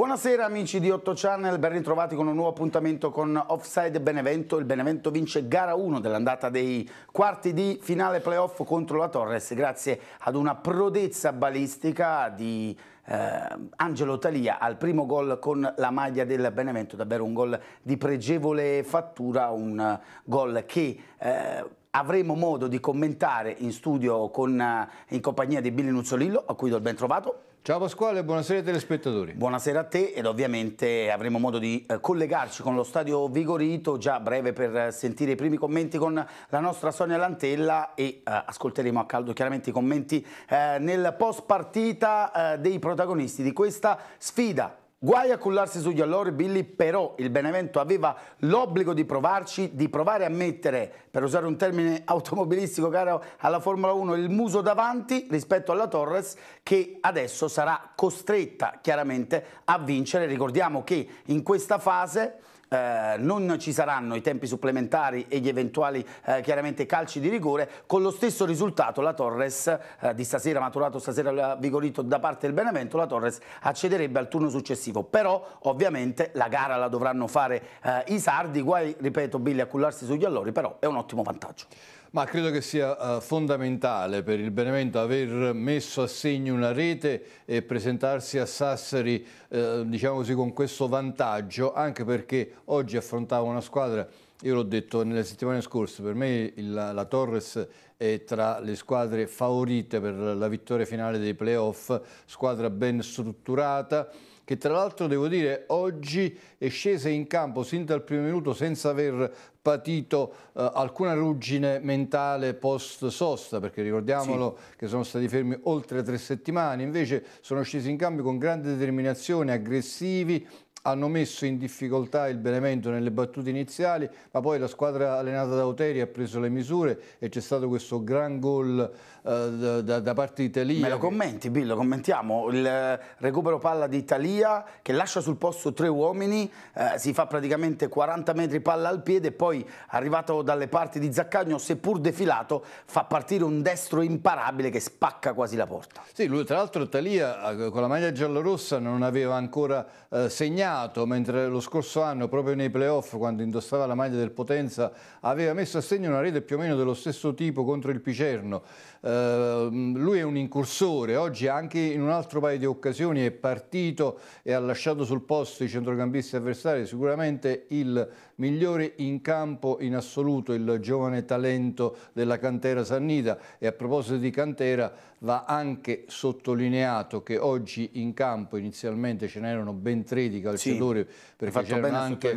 Buonasera amici di 8 Channel, ben ritrovati con un nuovo appuntamento con Offside Benevento. Il Benevento vince gara 1 dell'andata dei quarti di finale playoff contro la Torres grazie ad una prodezza balistica di eh, Angelo Talia al primo gol con la maglia del Benevento, davvero un gol di pregevole fattura, un gol che... Eh, avremo modo di commentare in studio con, eh, in compagnia di Billy Nuzzolillo, a cui do il ben trovato. Ciao Pasquale, buonasera ai telespettatori. Buonasera a te ed ovviamente avremo modo di eh, collegarci con lo stadio Vigorito, già breve per sentire i primi commenti con la nostra Sonia Lantella e eh, ascolteremo a caldo chiaramente i commenti eh, nel post partita eh, dei protagonisti di questa sfida Guai a cullarsi sugli allori, Billy, però il Benevento aveva l'obbligo di provarci, di provare a mettere, per usare un termine automobilistico caro alla Formula 1, il muso davanti rispetto alla Torres che adesso sarà costretta chiaramente a vincere. Ricordiamo che in questa fase eh, non ci saranno i tempi supplementari e gli eventuali eh, chiaramente calci di rigore, con lo stesso risultato la Torres eh, di stasera, maturato stasera Vigorito da parte del Benevento, la Torres accederebbe al turno successivo, però ovviamente la gara la dovranno fare eh, i sardi, guai ripeto Billy a cullarsi sugli allori, però è un ottimo vantaggio. Ma credo che sia eh, fondamentale per il Benevento aver messo a segno una rete e presentarsi a Sassari eh, diciamo così, con questo vantaggio, anche perché oggi affrontava una squadra, io l'ho detto nelle settimane scorse, per me la, la Torres è tra le squadre favorite per la vittoria finale dei playoff, squadra ben strutturata, che tra l'altro devo dire oggi è scesa in campo sin dal primo minuto senza aver patito eh, alcuna ruggine mentale post sosta perché ricordiamolo sì. che sono stati fermi oltre tre settimane invece sono scesi in campo con grande determinazione aggressivi hanno messo in difficoltà il Benevento nelle battute iniziali, ma poi la squadra allenata da Oteri ha preso le misure e c'è stato questo gran gol eh, da, da, parte di Talia. Me lo commenti, Bill, lo commentiamo. Il eh, recupero palla di Talia che lascia sul posto tre uomini, eh, si fa praticamente 40 metri palla al piede e poi arrivato dalle parti di Zaccagno, seppur defilato, fa partire un destro imparabile che spacca quasi la porta. Sì, lui tra l'altro Talia eh, con la maglia giallorossa non aveva ancora eh, segnato, mentre lo scorso anno proprio nei playoff quando indossava la maglia del Potenza aveva messo a segno una rete più o meno dello stesso tipo contro il Picerno. Eh, Ehm, lui è un incursore, oggi anche in un altro paio di occasioni è partito e ha lasciato sul posto i centrocampisti avversari, sicuramente il migliore in campo in assoluto il giovane talento della cantera Sannita e a proposito di cantera va anche sottolineato che oggi in campo inizialmente ce n'erano ben 13 calciatori sì, perché c'erano anche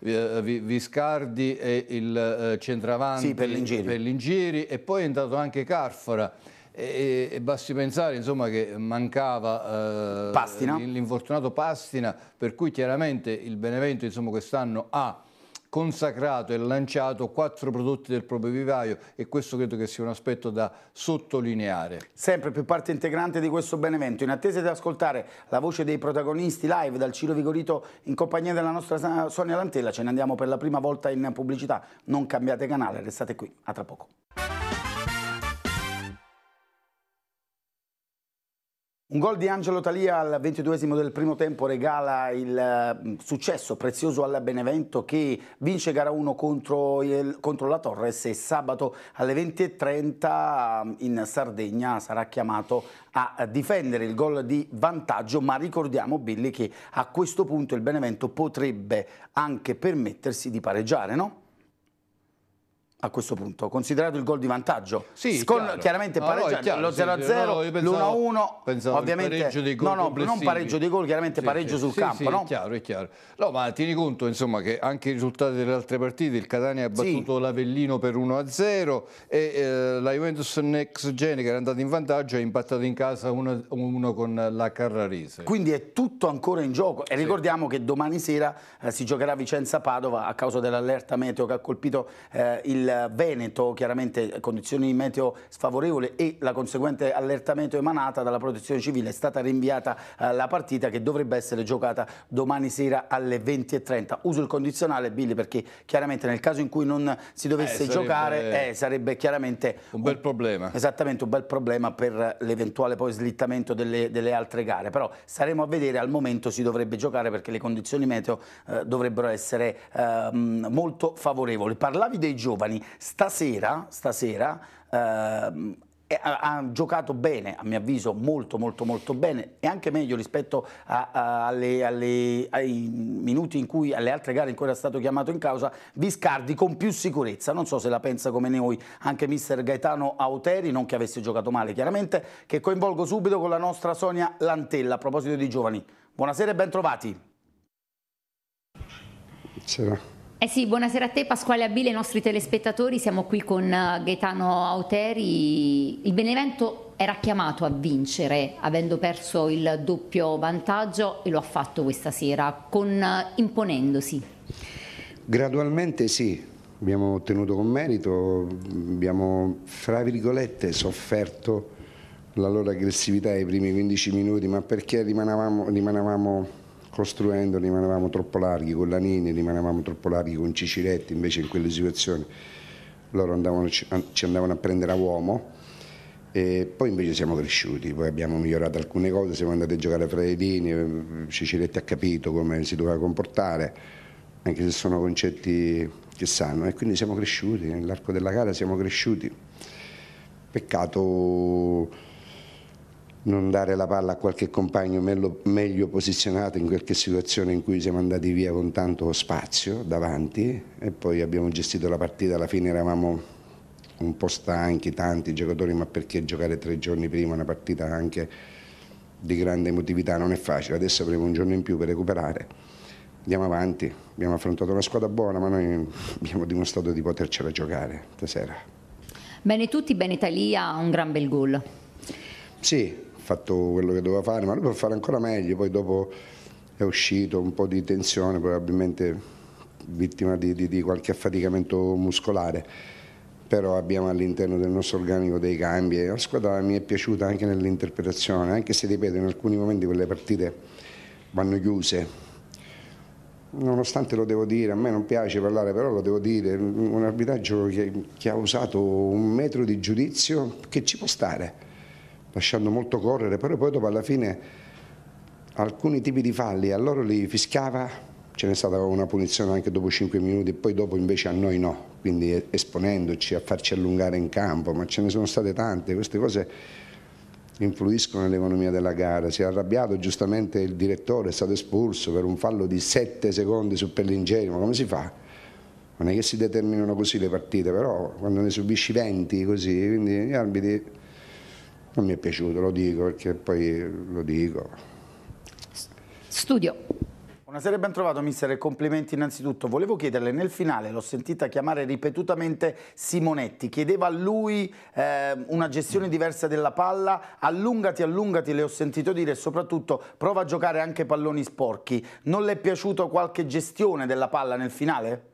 eh, Viscardi e il eh, centravanti sì, per l'Ingieri e poi è entrato anche Carfora e, e, basti pensare insomma, che mancava eh, l'infortunato Pastina, per cui chiaramente il Benevento quest'anno ha consacrato e lanciato quattro prodotti del proprio vivaio e questo credo che sia un aspetto da sottolineare. Sempre più parte integrante di questo benevento, in attesa di ascoltare la voce dei protagonisti live dal Ciro Vigorito in compagnia della nostra Sonia Lantella, ce ne andiamo per la prima volta in pubblicità, non cambiate canale, restate qui, a tra poco. Un gol di Angelo Talia al ventiduesimo del primo tempo regala il mm, successo prezioso al Benevento che vince gara 1 contro, il, contro la Torres e sabato alle 20.30 mm, in Sardegna sarà chiamato a difendere il gol di vantaggio ma ricordiamo Billy che a questo punto il Benevento potrebbe anche permettersi di pareggiare no? a questo punto, considerato il gol di vantaggio. Sì, Con, chiaramente pareggio no, no, lo 0-0, l'1-1, no, ovviamente no, no, non pareggio di gol, chiaramente sì, pareggio sul campo, no? È chiaro, è chiaro. No, ma tieni conto, insomma, che anche i risultati delle altre partite, il Catania ha battuto l'Avellino per 1-0 e eh, la Juventus Next Gen che era andata in vantaggio ha impattato in casa 1-1 con la Carrarese. Quindi è tutto ancora in gioco e ricordiamo che domani sera eh, si giocherà Vicenza-Padova a causa dell'allerta meteo che ha colpito eh, il Veneto, chiaramente condizioni meteo sfavorevoli e la conseguente allertamento emanata dalla protezione civile è stata rinviata eh, la partita che dovrebbe essere giocata domani sera alle 20.30. Uso il condizionale Billy perché chiaramente nel caso in cui non si dovesse eh, sarebbe, giocare eh, sarebbe chiaramente un bel problema. Esattamente un bel problema per l'eventuale poi slittamento delle, delle, altre gare, però saremo a vedere al momento si dovrebbe giocare perché le condizioni meteo eh, dovrebbero essere eh, molto favorevoli. Parlavi dei giovani, Cavani stasera, stasera eh, ha, ha, giocato bene, a mio avviso molto molto molto bene e anche meglio rispetto a, a, alle, alle, ai minuti in cui, alle altre gare in cui era stato chiamato in causa, Viscardi con più sicurezza, non so se la pensa come noi anche mister Gaetano Auteri, non che avesse giocato male chiaramente, che coinvolgo subito con la nostra Sonia Lantella a proposito di giovani. Buonasera e ben trovati. Buonasera. Eh sì, buonasera a te Pasquale Abile, i nostri telespettatori, siamo qui con eh, Gaetano Auteri. Il Benevento era chiamato a vincere avendo perso il doppio vantaggio e lo ha fatto questa sera, con, eh, imponendosi. Gradualmente sì, abbiamo ottenuto con merito, abbiamo fra virgolette sofferto la loro aggressività ai primi 15 minuti, ma perché rimanevamo... rimanavamo costruendo rimanevamo troppo larghi con la Nini, rimanevamo troppo larghi con Ciciretti, invece in quelle situazioni loro andavano, ci andavano a prendere a uomo. E poi invece siamo cresciuti, poi abbiamo migliorato alcune cose, siamo andati a giocare fra i lini, eh, Ciciretti ha capito come si doveva comportare, anche se sono concetti che sanno, e quindi siamo cresciuti, nell'arco della gara siamo cresciuti. Peccato non dare la palla a qualche compagno meglio posizionato in qualche situazione in cui siamo andati via con tanto spazio davanti e poi abbiamo gestito la partita, alla fine eravamo un po' stanchi, tanti giocatori, ma perché giocare tre giorni prima una partita anche di grande emotività non è facile, adesso avremo un giorno in più per recuperare, andiamo avanti, abbiamo affrontato una squadra buona, ma noi abbiamo dimostrato di potercela giocare stasera. Bene tutti, bene Italia, un gran bel gol. Sì, fatto quello che doveva fare, ma lui può fare ancora meglio, poi dopo è uscito un po' di tensione, probabilmente vittima di, di, di qualche affaticamento muscolare, però abbiamo all'interno del nostro organico dei cambi e la squadra mi è piaciuta anche nell'interpretazione, anche se ripeto in alcuni momenti quelle partite vanno chiuse. Nonostante lo devo dire, a me non piace parlare, però lo devo dire, un arbitraggio che, che ha usato un metro di giudizio che ci può stare lasciando molto correre, però poi dopo alla fine alcuni tipi di falli a loro li fischiava, ce n'è stata una punizione anche dopo 5 minuti, poi dopo invece a noi no, quindi esponendoci a farci allungare in campo, ma ce ne sono state tante, queste cose influiscono nell'economia della gara. Si è arrabbiato giustamente il direttore, è stato espulso per un fallo di 7 secondi su Pellingeri, ma come si fa? Non è che si determinano così le partite, però quando ne subisci 20 così, quindi gli arbitri non mi è piaciuto, lo dico perché poi eh, lo dico. Studio. Buonasera e ben trovato mister e complimenti innanzitutto. Volevo chiederle, nel finale l'ho sentita chiamare ripetutamente Simonetti, chiedeva a lui eh, una gestione diversa della palla, allungati, allungati, le ho sentito dire e soprattutto prova a giocare anche palloni sporchi. Non le è piaciuta qualche gestione della palla nel finale?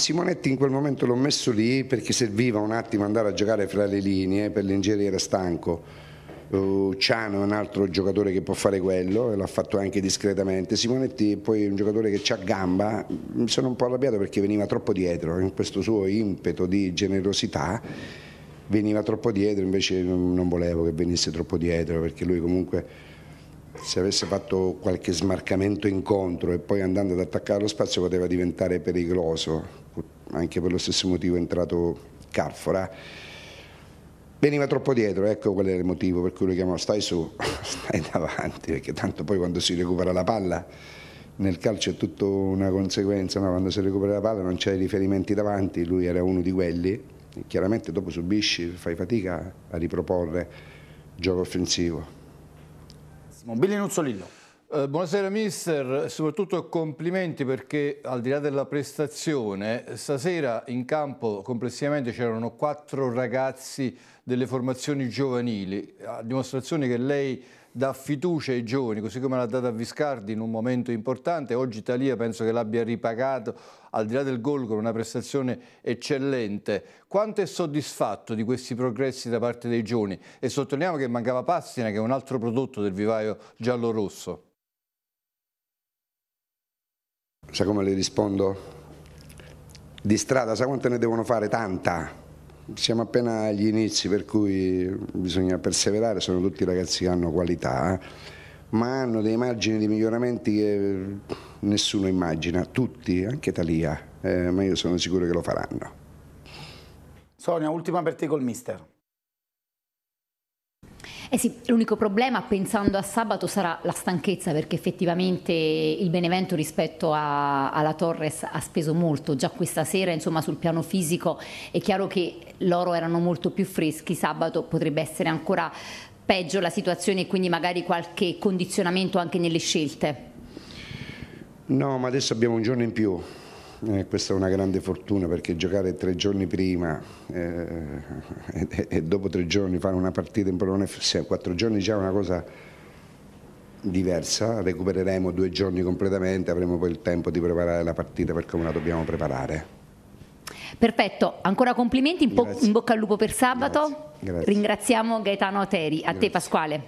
Simonetti in quel momento l'ho messo lì perché serviva un attimo andare a giocare fra le linee, per l'ingegneria era stanco. Uh, Ciano è un altro giocatore che può fare quello e l'ha fatto anche discretamente. Simonetti poi è un giocatore che ha gamba, mi sono un po' arrabbiato perché veniva troppo dietro, in eh, questo suo impeto di generosità veniva troppo dietro, invece non volevo che venisse troppo dietro perché lui comunque se avesse fatto qualche smarcamento incontro e poi andando ad attaccare lo spazio poteva diventare pericoloso anche per lo stesso motivo è entrato Carfora, veniva troppo dietro, ecco qual era il motivo per cui lo chiamavano stai su, stai davanti, perché tanto poi quando si recupera la palla nel calcio è tutta una conseguenza, ma quando si recupera la palla non c'è i riferimenti davanti, lui era uno di quelli, chiaramente dopo subisci, fai fatica a riproporre gioco offensivo. Billy Nuzzolillo. Eh, buonasera mister, soprattutto complimenti perché al di là della prestazione, stasera in campo complessivamente c'erano quattro ragazzi delle formazioni giovanili, a dimostrazione che lei dà fiducia ai giovani, così come l'ha data a Viscardi in un momento importante, oggi Talia penso che l'abbia ripagato al di là del gol con una prestazione eccellente. Quanto è soddisfatto di questi progressi da parte dei giovani? E sottolineiamo che mancava Pastina che è un altro prodotto del vivaio giallo-rosso. Sa come le rispondo? Di strada, sa quante ne devono fare? Tanta. Siamo appena agli inizi, per cui bisogna perseverare, sono tutti ragazzi che hanno qualità, eh. ma hanno dei margini di miglioramenti che nessuno immagina, tutti, anche Talia, eh, ma io sono sicuro che lo faranno. Sonia, ultima per te col mister. Eh sì, l'unico problema pensando a sabato sarà la stanchezza perché effettivamente il Benevento rispetto a, alla Torres ha speso molto già questa sera, insomma sul piano fisico è chiaro che loro erano molto più freschi, sabato potrebbe essere ancora peggio la situazione e quindi magari qualche condizionamento anche nelle scelte. No, ma adesso abbiamo un giorno in più, eh, questa è una grande fortuna perché giocare tre giorni prima eh, e, e, dopo tre giorni fare una partita in Polonia, se quattro giorni già è una cosa diversa, recupereremo due giorni completamente, avremo poi il tempo di preparare la partita per come la dobbiamo preparare. Perfetto, ancora complimenti, in, in bocca al lupo per sabato. Grazie. Grazie. Ringraziamo Gaetano Oteri, a Grazie. te Pasquale.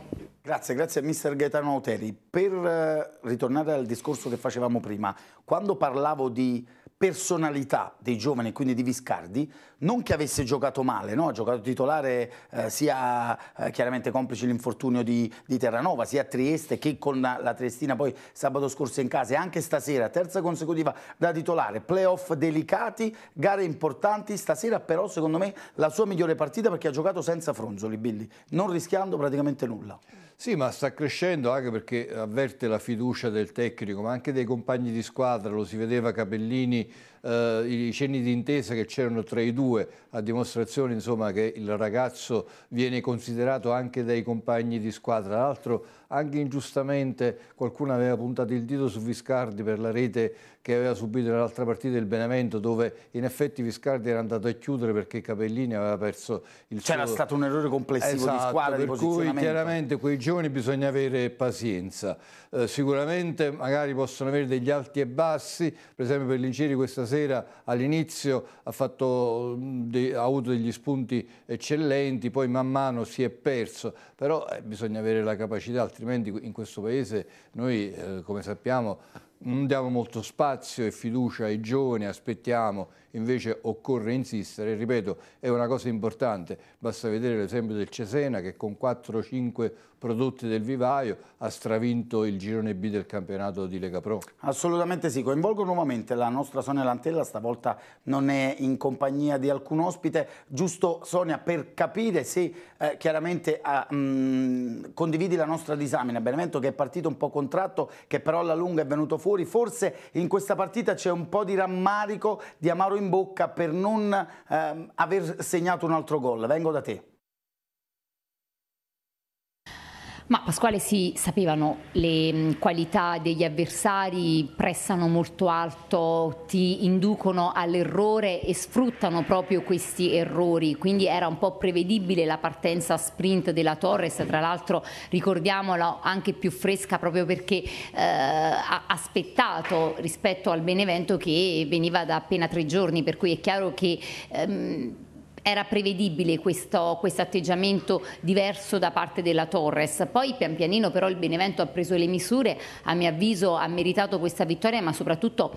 Grazie, grazie a mister Gaetano Oteri. Per eh, ritornare al discorso che facevamo prima, quando parlavo di personalità dei giovani, quindi di Viscardi, non che avesse giocato male, no? ha giocato titolare eh, sia eh, chiaramente complice l'infortunio di, di, Terranova, sia a Trieste che con la Triestina poi sabato scorso in casa e anche stasera, terza consecutiva da titolare, playoff delicati, gare importanti, stasera però secondo me la sua migliore partita perché ha giocato senza fronzoli, Billy, non rischiando praticamente nulla. Sì, ma sta crescendo anche perché avverte la fiducia del tecnico, ma anche dei compagni di squadra, lo si vedeva Capellini eh, i cenni d'intesa che c'erano tra i due, a dimostrazione insomma, che il ragazzo viene considerato anche dai compagni di squadra. Tra l'altro anche ingiustamente qualcuno aveva puntato il dito su Viscardi per la rete che aveva subito nell'altra partita del Benevento dove in effetti Viscardi era andato a chiudere perché Capellini aveva perso il C'era stato un errore complessivo esatto, di squadra, per di cui chiaramente quei giovani bisogna avere pazienza. Eh, sicuramente magari possono avere degli alti e bassi, per esempio per l'Inciri questa sera sera all'inizio ha, mm, ha avuto degli spunti eccellenti, poi man mano si è perso, però eh, bisogna avere la capacità, altrimenti in questo Paese noi, eh, come sappiamo, non diamo molto spazio e fiducia ai giovani, aspettiamo, invece occorre insistere, ripeto, è una cosa importante, basta vedere l'esempio del Cesena che con 4-5 prodotti del vivaio, ha stravinto il girone B del campionato di Lega Pro. Assolutamente sì, coinvolgo nuovamente la nostra Sonia Lantella, stavolta non è in compagnia di alcun ospite, giusto Sonia per capire se eh, chiaramente ah, mh, condividi la nostra disamina, Benevento che è partito un po' contratto, che però alla lunga è venuto fuori, forse in questa partita c'è un po' di rammarico, di amaro in bocca per non eh, aver segnato un altro gol, vengo da te. Ma Pasquale si sì, sapevano le mm, qualità degli avversari, pressano molto alto, ti inducono all'errore e sfruttano proprio questi errori, quindi era un po' prevedibile la partenza sprint della Torres, tra l'altro ricordiamola anche più fresca proprio perché eh, aspettato rispetto al Benevento che veniva da appena tre giorni, per cui è chiaro che... Ehm, era prevedibile questo, quest atteggiamento diverso da parte della Torres. Poi pian pianino però il Benevento ha preso le misure, a mio avviso ha meritato questa vittoria, ma soprattutto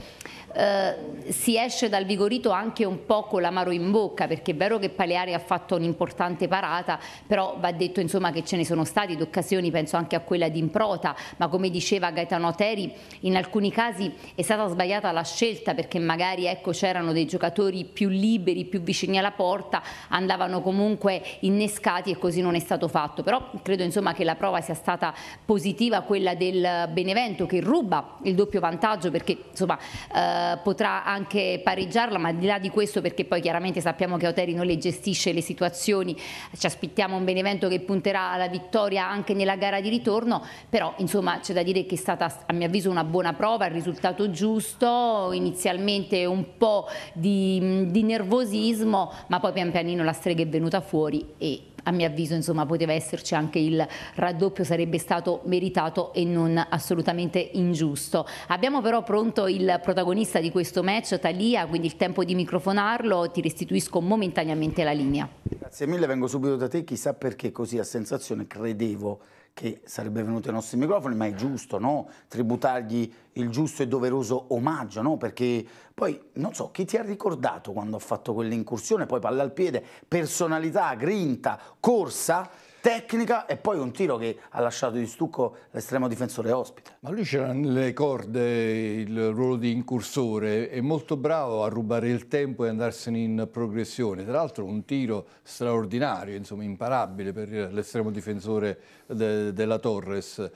eh, si esce dal Vigorito anche un po' con l'amaro in bocca perché è vero che Paleari ha fatto un'importante parata però va detto insomma che ce ne sono stati d'occasioni penso anche a quella di Improta ma come diceva Gaetano Teri in alcuni casi è stata sbagliata la scelta perché magari ecco c'erano dei giocatori più liberi più vicini alla porta andavano comunque innescati e così non è stato fatto però credo insomma che la prova sia stata positiva quella del Benevento che ruba il doppio vantaggio perché insomma eh, eh, potrà anche pareggiarla, ma al di là di questo perché poi chiaramente sappiamo che Oteri non le gestisce le situazioni, ci aspettiamo un Benevento che punterà alla vittoria anche nella gara di ritorno, però insomma c'è da dire che è stata a mio avviso una buona prova, il risultato giusto, inizialmente un po' di, di nervosismo, ma poi pian pianino la strega è venuta fuori e a mio avviso insomma, poteva esserci anche il raddoppio, sarebbe stato meritato e non assolutamente ingiusto. Abbiamo però pronto il protagonista di questo match, Talia, quindi il tempo di microfonarlo, ti restituisco momentaneamente la linea. Grazie mille, vengo subito da te, chissà perché così a sensazione credevo che sarebbe venuto ai nostri microfoni, ma è giusto no? tributargli il giusto e doveroso omaggio, no? perché poi non so chi ti ha ricordato quando ha fatto quell'incursione, poi palla al piede, personalità, grinta, corsa, tecnica e poi un tiro che ha lasciato di stucco l'estremo difensore ospite. Ma lui c'era nelle corde il ruolo di incursore, è molto bravo a rubare il tempo e andarsene in progressione. Tra l'altro un tiro straordinario, insomma imparabile per l'estremo difensore de della Torres.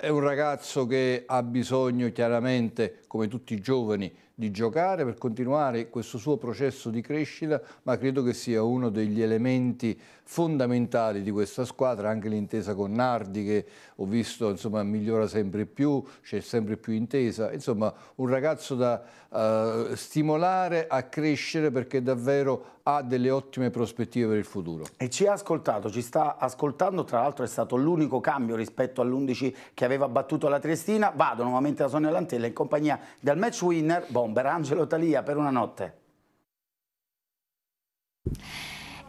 È un ragazzo che ha bisogno chiaramente, come tutti i giovani, di giocare per continuare questo suo processo di crescita, ma credo che sia uno degli elementi fondamentali di questa squadra, anche l'intesa con Nardi che ho visto insomma, migliora sempre più, c'è sempre più intesa, insomma un ragazzo da uh, stimolare a crescere perché davvero ha delle ottime prospettive per il futuro. E ci ha ascoltato, ci sta ascoltando, tra l'altro è stato l'unico cambio rispetto all'11 che aveva battuto la Triestina, vado nuovamente da Sonia Lantella in compagnia del match winner Bomber Angelo Talia per una notte.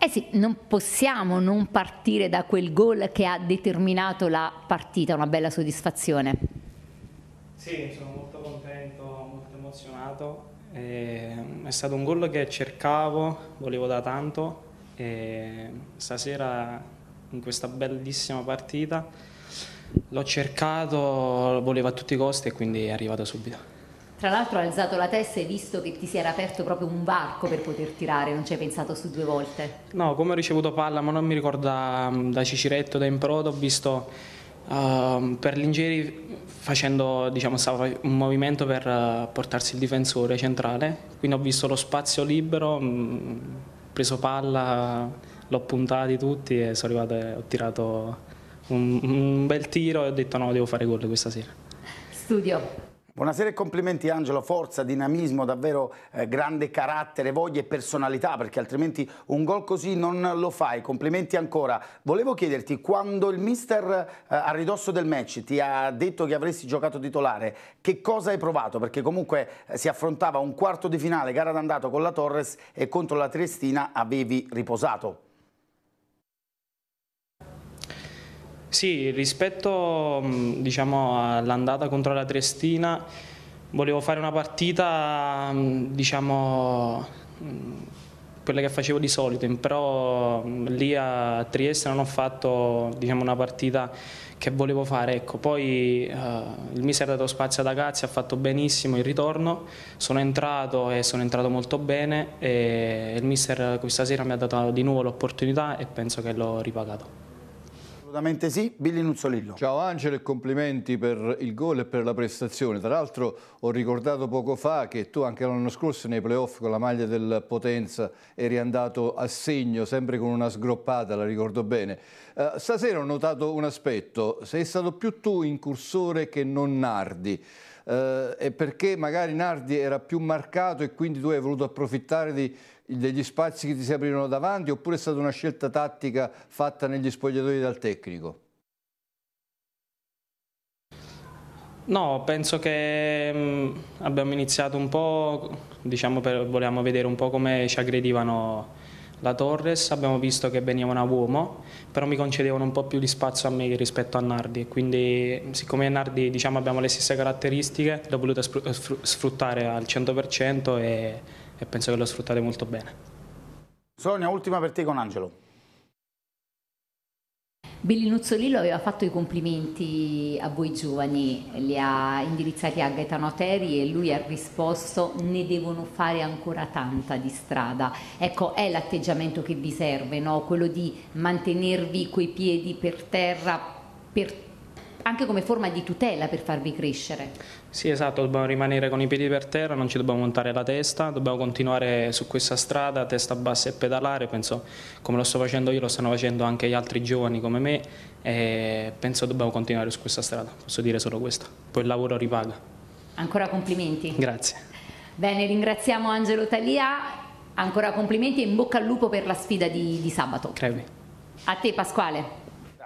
Eh sì, non possiamo non partire da quel gol che ha determinato la partita, una bella soddisfazione. Sì, sono molto contento, molto emozionato. Eh, è stato un gol che cercavo, volevo da tanto e ehm, stasera in questa bellissima partita l'ho cercato, lo volevo a tutti i costi e quindi è arrivato subito. Tra l'altro ha alzato la testa e visto che ti si era aperto proprio un varco per poter tirare, non ci hai pensato su due volte? No, come ho ricevuto palla, ma non mi ricordo da, mm, da Ciciretto, da Improdo, ho visto uh, per Lingeri facendo, diciamo, un movimento per eh, portarsi il difensore centrale, quindi ho visto lo spazio libero, ho mm, preso palla, l'ho puntati tutti e sono arrivato e ho tirato un, un bel tiro e ho detto no, devo fare gol questa sera. Studio. Buonasera e complimenti Angelo, forza, dinamismo, davvero eh, grande carattere, voglia e personalità perché altrimenti un gol così non lo fai, complimenti ancora. Volevo chiederti, quando il mister eh, a ridosso del match ti ha detto che avresti giocato titolare, che cosa hai provato? Perché comunque eh, si affrontava un quarto di finale, gara d'andato con la Torres e contro la Triestina avevi riposato. Sì, rispetto mm, diciamo, all'andata contro la Triestina volevo fare una partita, mm, diciamo, mm, quella che facevo di solito, però lì a Trieste non ho fatto diciamo, una partita che volevo fare. Ecco. Poi eh, il mister ha dato spazio ad Agazzi, ha fatto benissimo il ritorno, sono entrato e sono entrato molto bene e il mister questa sera mi ha dato di nuovo l'opportunità e penso che l'ho ripagato. Assolutamente sì, Billy Nuzzolillo. Ciao Angelo e complimenti per il gol e per la prestazione. Tra l'altro ho ricordato poco fa che tu anche l'anno scorso nei playoff con la maglia del Potenza eri andato a segno, sempre con una sgroppata, la ricordo bene. Uh, stasera ho notato un aspetto, sei stato più tu in cursore che non Nardi. Uh, e perché magari Nardi era più marcato e quindi tu hai voluto approfittare di degli spazi che ti si aprirono davanti oppure è stata una scelta tattica fatta negli spogliatori dal tecnico? No, penso che mm, abbiamo iniziato un po', diciamo, per, volevamo vedere un po' come ci aggredivano la Torres, abbiamo visto che venivano a uomo, però mi concedevano un po' più di spazio a me rispetto a Nardi, quindi siccome Nardi diciamo, abbiamo le stesse caratteristiche, l'ho voluto sfruttare al 100% e e penso che lo sfruttate molto bene. Sonia, ultima per te con Angelo. Bellinuzzolillo aveva fatto i complimenti a voi giovani, li ha indirizzati a Gaetano Teri e lui ha risposto ne devono fare ancora tanta di strada. Ecco, è l'atteggiamento che vi serve, no? quello di mantenervi coi piedi per terra per anche come forma di tutela per farvi crescere. Sì, esatto, dobbiamo rimanere con i piedi per terra, non ci dobbiamo montare la testa, dobbiamo continuare su questa strada, testa bassa e pedalare, penso come lo sto facendo io, lo stanno facendo anche gli altri giovani come me e penso dobbiamo continuare su questa strada, posso dire solo questo, poi il lavoro ripaga. Ancora complimenti. Grazie. Bene, ringraziamo Angelo Talia, ancora complimenti e in bocca al lupo per la sfida di, di sabato. Crepi. A te Pasquale.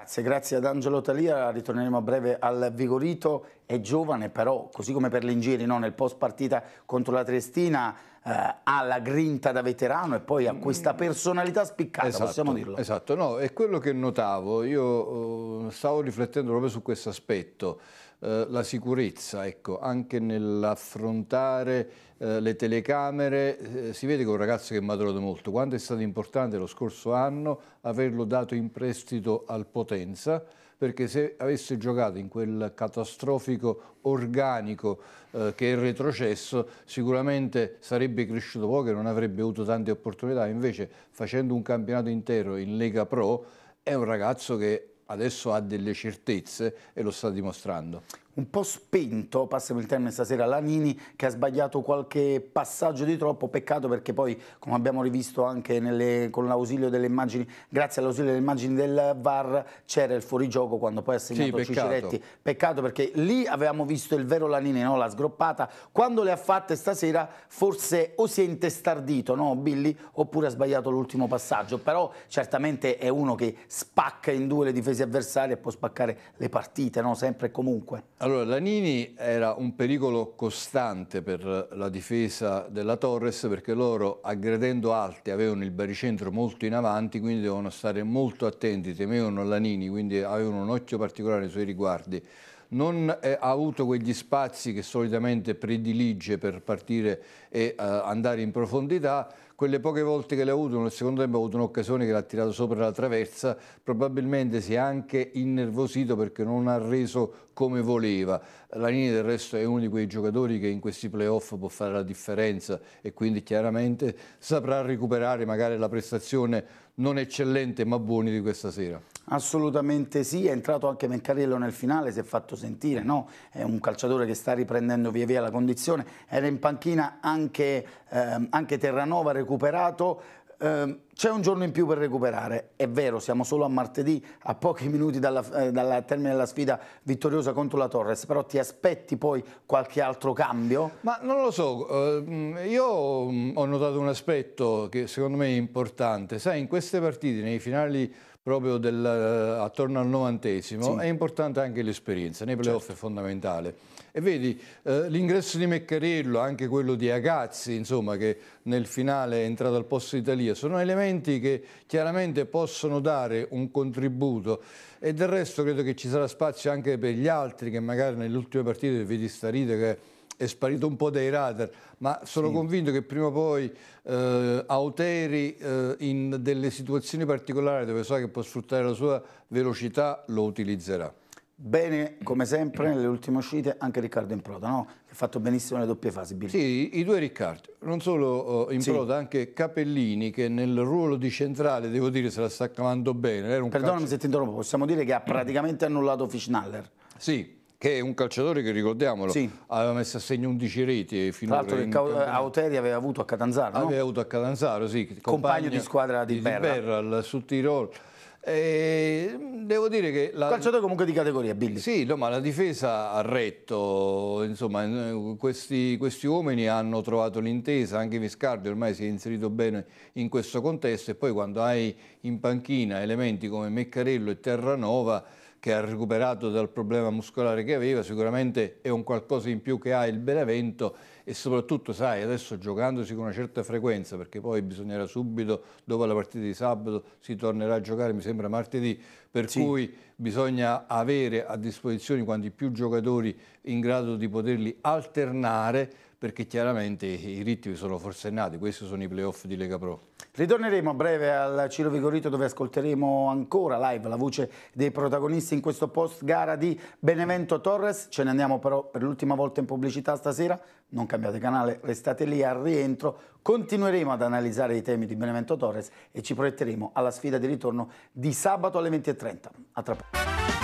Grazie, grazie ad Angelo Talia, ritorneremo a breve al Vigorito, è giovane però, così come per l'ingiri no? nel post partita contro la Triestina eh, ha la grinta da veterano e poi ha mm. questa personalità spiccata, esatto, possiamo dirlo. Esatto, no, è quello che notavo, io eh, stavo riflettendo proprio su questo aspetto, eh, la sicurezza, ecco, anche nell'affrontare eh, le telecamere, eh, si vede che è un ragazzo che è maturato molto. Quanto è stato importante lo scorso anno averlo dato in prestito al Potenza, perché se avesse giocato in quel catastrofico organico eh, che è il retrocesso, sicuramente sarebbe cresciuto poco e non avrebbe avuto tante opportunità. Invece, facendo un campionato intero in Lega Pro, è un ragazzo che adesso ha delle certezze e lo sta dimostrando un po' spento, passiamo il termine stasera, Lanini che ha sbagliato qualche passaggio di troppo, peccato perché poi come abbiamo rivisto anche nelle, con l'ausilio delle immagini, grazie all'ausilio delle immagini del VAR c'era il fuorigioco quando poi ha segnato sì, peccato. Ciciretti, peccato perché lì avevamo visto il vero Lanini, no? la sgroppata, quando le ha fatte stasera forse o si è intestardito no? Billy oppure ha sbagliato l'ultimo passaggio, però certamente è uno che spacca in due le difese avversarie e può spaccare le partite, no? sempre e comunque. Allora, Lanini era un pericolo costante per la difesa della Torres perché loro, aggredendo alti, avevano il baricentro molto in avanti, quindi devono stare molto attenti, temevano Lanini, quindi avevano un occhio particolare nei suoi riguardi. Non eh, ha avuto quegli spazi che solitamente predilige per partire e eh, andare in profondità, quelle poche volte che l'ha avuto nel secondo tempo ha avuto un'occasione che l'ha tirato sopra la traversa, probabilmente si è anche innervosito perché non ha reso come voleva. Lanini del resto è uno di quei giocatori che in questi playoff può fare la differenza e quindi chiaramente saprà recuperare magari la prestazione non eccellente ma buoni di questa sera. Assolutamente sì, è entrato anche Mencarello nel finale, si è fatto sentire, no? è un calciatore che sta riprendendo via via la condizione, era in panchina anche, eh, anche Terranova recuperato, eh, c'è un giorno in più per recuperare, è vero, siamo solo a martedì, a pochi minuti dalla, eh, dalla termine della sfida vittoriosa contro la Torres, però ti aspetti poi qualche altro cambio? Ma non lo so, ehm, io mm, ho notato un aspetto che secondo me è importante, sai in queste partite, nei finali proprio del, eh, attorno al novantesimo, sì. è importante anche l'esperienza, nei playoff certo. è fondamentale. E vedi, eh, l'ingresso di Meccarello, anche quello di Agazzi, insomma, che nel finale è entrato al posto d'Italia, sono elementi che chiaramente possono dare un contributo e del resto credo che ci sarà spazio anche per gli altri che magari nell'ultima partita vedi Starite che è sparito un po' dai radar, ma sono sì. convinto che prima o poi eh, Auteri eh, in delle situazioni particolari dove sa so che può sfruttare la sua velocità lo utilizzerà. Bene, come sempre, nelle ultime uscite anche Riccardo Improda, no? che ha fatto benissimo le doppie fasi. Billy. Sì, i due Riccardo, non solo eh, in Improda, sì. anche Capellini che nel ruolo di centrale, devo dire, se la sta cavando bene. Era un Perdonami calcio... se ti interrompo, possiamo dire che ha praticamente annullato Fischnaller. Sì, che è un calciatore che ricordiamolo sì. aveva messo a segno 11 reti finora tra l'altro che Auteri aveva avuto a Catanzaro aveva avuto a Catanzaro sì compagno di squadra di, di Berra. Berral su Tirol e eh, devo dire che... La... Calciatore comunque di categoria, Billy. Sì, no, ma la difesa ha retto, insomma, eh, questi, questi uomini hanno trovato l'intesa, anche Viscardi ormai si è inserito bene in questo contesto e poi quando hai in panchina elementi come Meccarello e Terranova che ha recuperato dal problema muscolare che aveva, sicuramente è un qualcosa in più che ha il Benevento e soprattutto sai adesso giocandosi con una certa frequenza perché poi bisognerà subito dopo la partita di sabato si tornerà a giocare mi sembra martedì per sì. cui bisogna avere a disposizione quanti più giocatori in grado di poterli alternare perché chiaramente i ritmi sono forsennati, questi sono i playoff di Lega Pro. Ritorneremo a breve al Ciro Vigorito dove ascolteremo ancora live la voce dei protagonisti in questo post gara di Benevento Torres, ce ne andiamo però per l'ultima volta in pubblicità stasera, non cambiate canale, restate lì al rientro, continueremo ad analizzare i temi di Benevento Torres e ci proietteremo alla sfida di ritorno di sabato alle 20.30. A tra poco.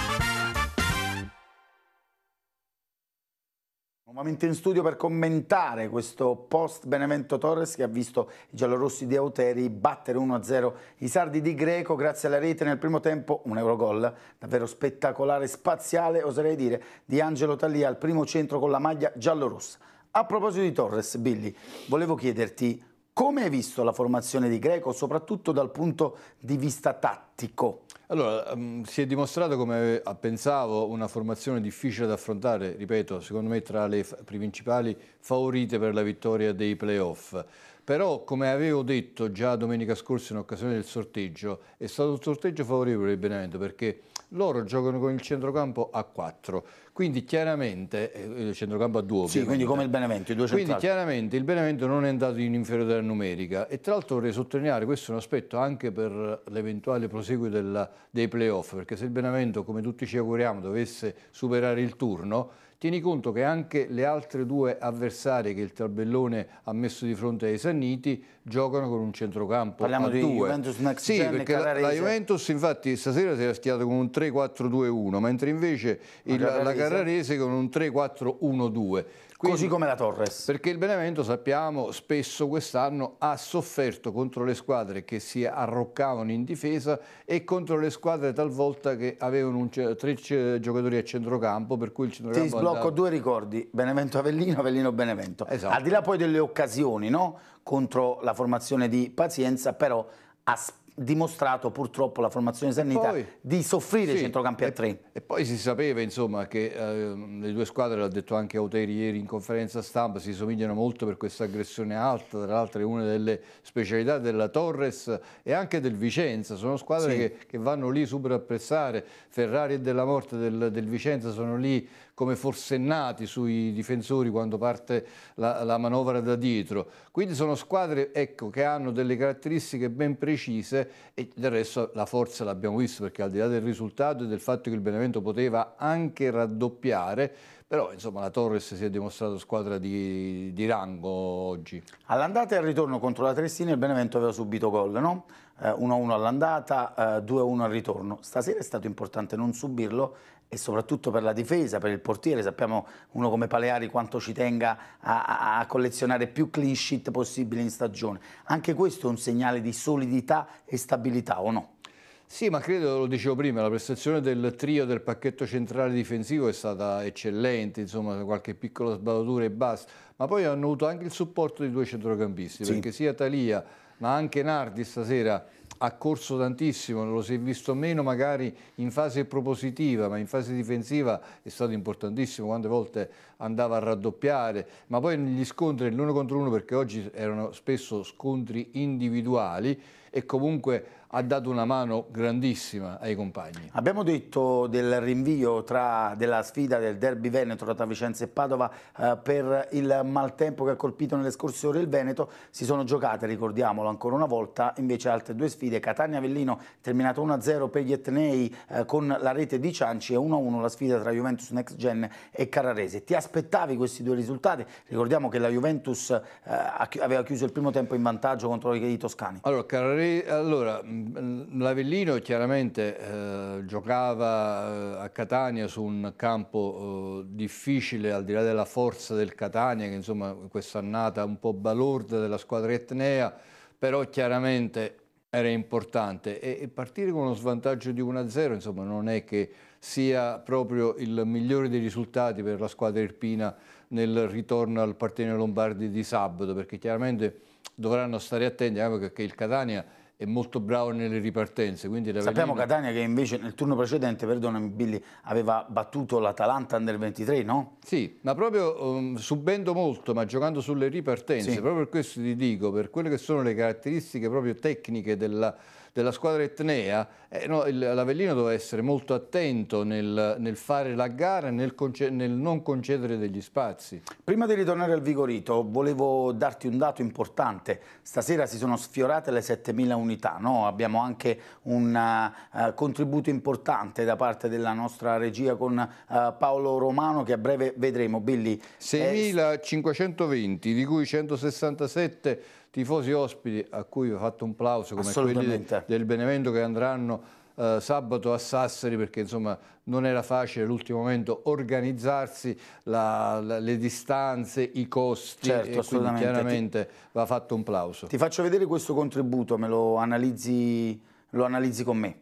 Nuovamente in studio per commentare questo post Benevento Torres che ha visto i giallorossi di Auteri battere 1-0 i sardi di Greco grazie alla rete nel primo tempo, un eurogol davvero spettacolare, spaziale oserei dire, di Angelo Talia al primo centro con la maglia giallorossa. A proposito di Torres, Billy, volevo chiederti come hai visto la formazione di Greco soprattutto dal punto di vista tattico? Allora, um, si è dimostrato, come pensavo, una formazione difficile da affrontare, ripeto, secondo me tra le principali favorite per la vittoria dei playoff. Però, come avevo detto già domenica scorsa in occasione del sorteggio, è stato un sorteggio favorevole per il Benevento perché loro giocano con il centrocampo a 4, quindi chiaramente eh, il centrocampo a 2 sì, quindi come il Benevento, i due centrali. Quindi chiaramente il Benevento non è andato in inferiorità numerica e tra l'altro vorrei sottolineare questo è un aspetto anche per l'eventuale proseguo della, dei playoff, perché se il Benevento, come tutti ci auguriamo, dovesse superare il turno, Tieni conto che anche le altre due avversarie che il tabellone ha messo di fronte ai Sanniti giocano con un centrocampo Parliamo di due. Juventus Next Sì, perché la, la, Juventus infatti stasera si era schiata con un 3-4-2-1, mentre invece il, Carrarese. la Carrarese con un 3-4-1-2. Così come la Torres. Perché il Benevento, sappiamo, spesso quest'anno ha sofferto contro le squadre che si arroccavano in difesa e contro le squadre talvolta che avevano un, tre giocatori a centrocampo, per cui il centrocampo... Ti sblocco andava... due ricordi, Benevento-Avellino, Avellino-Benevento. Esatto. Al di là poi delle occasioni, no? contro la formazione di Pazienza, però ha dimostrato purtroppo la formazione Sanita poi, di soffrire sì, centrocampi a tre. E, e poi si sapeva insomma che eh, le due squadre, l'ha detto anche Auteri ieri in conferenza stampa, si somigliano molto per questa aggressione alta, tra l'altro è una delle specialità della Torres e anche del Vicenza, sono squadre sì. che, che, vanno lì super a pressare, Ferrari e della Morte del, del Vicenza sono lì come forsennati sui difensori quando parte la, la manovra da dietro. Quindi sono squadre ecco, che hanno delle caratteristiche ben precise e del resto la forza l'abbiamo visto perché al di là del risultato e del fatto che il Benevento poteva anche raddoppiare, però insomma la Torres si è dimostrata squadra di, di rango oggi. All'andata e al ritorno contro la Triestina il Benevento aveva subito gol, no? 1-1 eh, all'andata, 2-1 eh, al ritorno. Stasera è stato importante non subirlo e soprattutto per la difesa, per il portiere. Sappiamo uno come Paleari quanto ci tenga a, a, collezionare più clean sheet possibili in stagione. Anche questo è un segnale di solidità e stabilità, o no? Sì, ma credo, lo dicevo prima, la prestazione del trio del pacchetto centrale difensivo è stata eccellente, insomma qualche piccola sbadatura e basta, ma poi hanno avuto anche il supporto di due centrocampisti, sì. perché sia Talia ma anche Nardi stasera ha corso tantissimo, lo si è visto meno magari in fase propositiva, ma in fase difensiva è stato importantissimo, quante volte andava a raddoppiare, ma poi negli scontri l'uno contro uno, perché oggi erano spesso scontri individuali, e comunque ha dato una mano grandissima ai compagni. Abbiamo detto del rinvio tra, della sfida del derby veneto tra Vicenza e Padova eh, per il maltempo che ha colpito nelle scorse ore il Veneto, si sono giocate, ricordiamolo ancora una volta, invece altre due sfide, Catania-Avellino terminato 1-0 per gli Etnei eh, con la rete di Cianci e 1-1 la sfida tra Juventus Next Gen e Carrarese. Ti aspettavi questi due risultati? Ricordiamo che la Juventus eh, aveva chiuso il primo tempo in vantaggio contro i toscani. Allora, Carrarese Pre, allora, mm, l'Avellino chiaramente eh, giocava eh, a Catania su un campo eh, difficile, al di là della forza del Catania, che insomma questa annata un po' balorda della squadra etnea, però chiaramente era importante e, e partire con uno svantaggio di 1-0 insomma non è che sia proprio il migliore dei risultati per la squadra irpina nel ritorno al Partenio Lombardi di sabato, perché chiaramente dovranno stare attenti anche perché il Catania è molto bravo nelle ripartenze. Sappiamo Catania che invece nel turno precedente, perdonami Billy, aveva battuto l'Atalanta Under 23, no? Sì, ma proprio um, subendo molto, ma giocando sulle ripartenze. Sì. Proprio per questo ti dico, per quelle che sono le caratteristiche proprio tecniche della della squadra etnea, eh, no, l'Avellino doveva essere molto attento nel, nel fare la gara e nel, nel non concedere degli spazi. Prima di ritornare al Vigorito, volevo darti un dato importante. Stasera si sono sfiorate le 7.000 unità, no? abbiamo anche un uh, contributo importante da parte della nostra regia con uh, Paolo Romano che a breve vedremo. Billy, 6.520, eh... di cui 167 tifosi ospiti a cui ho fatto un plauso come quelli del Benevento che andranno eh, sabato a Sassari perché insomma non era facile l'ultimo momento organizzarsi la, la, le distanze, i costi certo, quindi chiaramente ti, va fatto un plauso. Ti faccio vedere questo contributo, me lo analizzi, lo analizzi con me.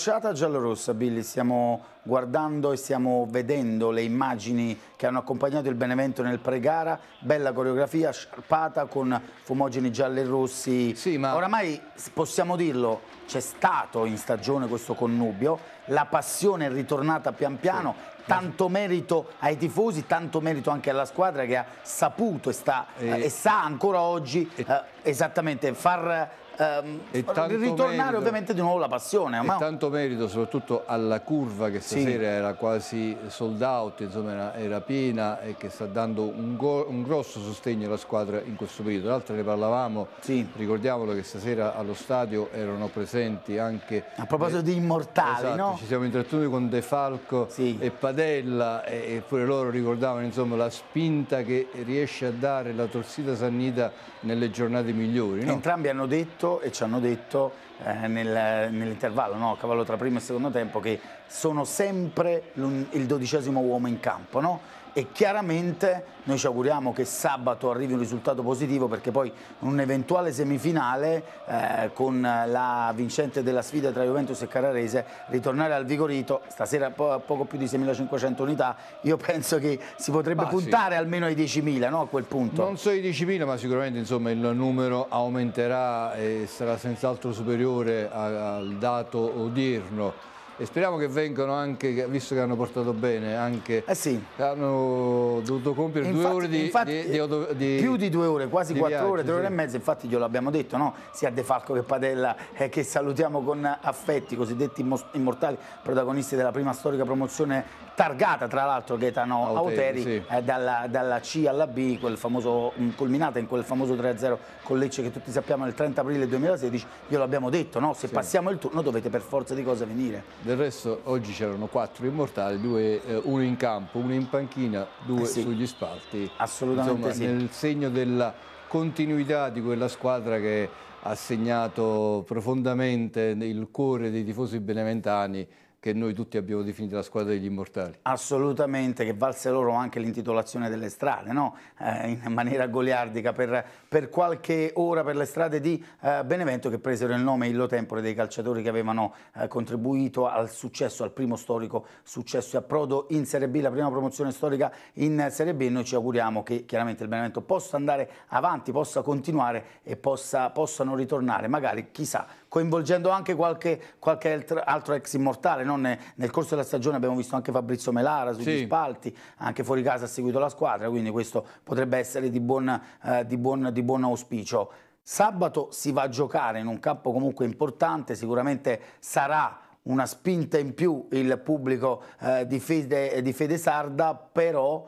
crociata giallorossa, Billy, stiamo guardando e stiamo vedendo le immagini che hanno accompagnato il Benevento nel pregara, bella coreografia sciarpata con fumogeni gialli e rossi. Sì, ma... Oramai possiamo dirlo, c'è stato in stagione questo connubio, la passione è ritornata pian piano, sì tanto merito ai tifosi, tanto merito anche alla squadra che ha saputo e, sta, e, eh, e sa ancora oggi e, eh, esattamente far ehm, ritornare merito, ovviamente di nuovo la passione. Ma... E tanto merito soprattutto alla curva che stasera sì. era quasi sold out, insomma era, era piena e che sta dando un, go, un, grosso sostegno alla squadra in questo periodo. Tra l'altro ne parlavamo, sì. ricordiamolo che stasera allo stadio erano presenti anche... A proposito eh, di Immortali, esatto, no? ci siamo intrattenuti con De Falco sì. e Padre Donatella e pure loro ricordavano insomma, la spinta che riesce a dare la Torsita Sannita nelle giornate migliori. No? Entrambi hanno detto e ci hanno detto eh, nel, nell'intervallo, no? a cavallo tra primo e secondo tempo, che sono sempre il dodicesimo uomo in campo. No? e chiaramente noi ci auguriamo che sabato arrivi un risultato positivo perché poi un'eventuale semifinale eh, con la vincente della sfida tra Juventus e Carrarese ritornare al Vigorito stasera po poco più di 6.500 unità io penso che si potrebbe bah, puntare sì. almeno ai 10.000 no, a quel punto non so i 10.000 ma sicuramente insomma, il numero aumenterà e sarà senz'altro superiore al dato odierno e speriamo che vengano anche, visto che hanno portato bene, anche eh sì. hanno dovuto compiere infatti, due ore di, infatti, di, di, di, più di due ore, quasi quattro viaggio, ore, tre sì. ore e mezza, infatti glielo abbiamo detto, no? sia De Falco che Padella eh, che salutiamo con affetti, i cosiddetti immortali protagonisti della prima storica promozione targata tra l'altro Gaetano Auteri, Auteri sì. eh, dalla, dalla, C alla B, quel famoso, mm, culminata in quel famoso 3-0 con Lecce che tutti sappiamo il 30 aprile 2016, glielo abbiamo detto, no? se sì. passiamo il turno dovete per forza di cose venire. Del resto oggi c'erano quattro immortali, due, eh, uno in campo, uno in panchina, due eh sì, sugli spalti. Assolutamente Insomma, sì. Nel segno della continuità di quella squadra che ha segnato profondamente il cuore dei tifosi beneventani che noi tutti abbiamo definito la squadra degli immortali. Assolutamente, che valse loro anche l'intitolazione delle strade, no? eh, in maniera goliardica per, per, qualche ora per le strade di eh, Benevento che presero il nome illo tempore dei calciatori che avevano eh, contribuito al successo, al primo storico successo a Prodo in Serie B, la prima promozione storica in Serie B noi ci auguriamo che chiaramente il Benevento possa andare avanti, possa continuare e possa, possano ritornare magari chissà coinvolgendo anche qualche, qualche altro ex immortale. No? Nel corso della stagione abbiamo visto anche Fabrizio Melara sugli sì. spalti, anche fuori casa ha seguito la squadra, quindi questo potrebbe essere di buon, eh, di buon, di buon auspicio. Sabato si va a giocare in un campo comunque importante, sicuramente sarà una spinta in più il pubblico eh, di, fede, di Fede Sarda, però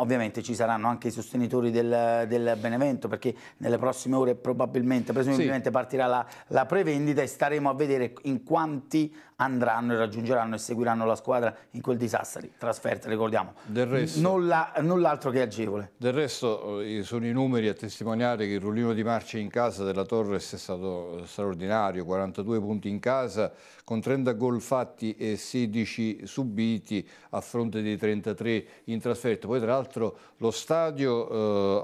Ovviamente ci saranno anche i sostenitori del, del, Benevento perché nelle prossime ore probabilmente, presumibilmente sì. partirà la, la prevendita e staremo a vedere in quanti andranno e raggiungeranno e seguiranno la squadra in quel disastro. Trasferta, ricordiamo. Del resto, nulla, null'altro che agevole. Del resto eh, sono i numeri a testimoniare che il rullino di marcia in casa della Torres è stato straordinario, 42 punti in casa con 30 gol fatti e 16 subiti a fronte dei 33 in trasferta. Poi tra l'altro lo stadio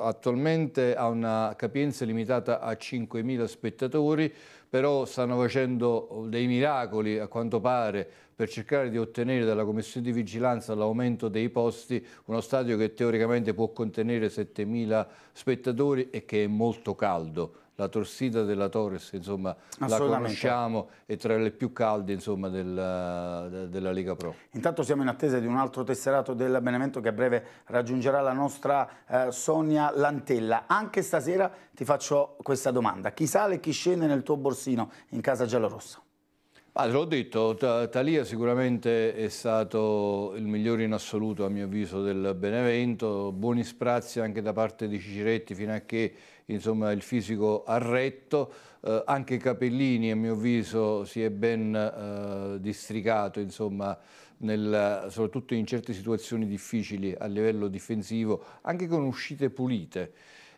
eh, attualmente ha una capienza limitata a 5.000 spettatori, però stanno facendo dei miracoli a quanto pare per cercare di ottenere dalla Commissione di Vigilanza l'aumento dei posti, uno stadio che teoricamente può contenere 7.000 spettatori e che è molto caldo la torsida della Torres, insomma, la conosciamo, è tra le più calde insomma, della, della, Lega Pro. Intanto siamo in attesa di un altro tesserato del Benevento che a breve raggiungerà la nostra eh, Sonia Lantella. Anche stasera ti faccio questa domanda. Chi sale e chi scende nel tuo borsino in casa giallorossa? Ah, l'ho detto, Talia sicuramente è stato il migliore in assoluto a mio avviso del Benevento, buoni sprazzi anche da parte di Ciciretti fino a che insomma, il fisico arretto, eh, anche Capellini a mio avviso si è ben eh, districato insomma, nel, soprattutto in certe situazioni difficili a livello difensivo, anche con uscite pulite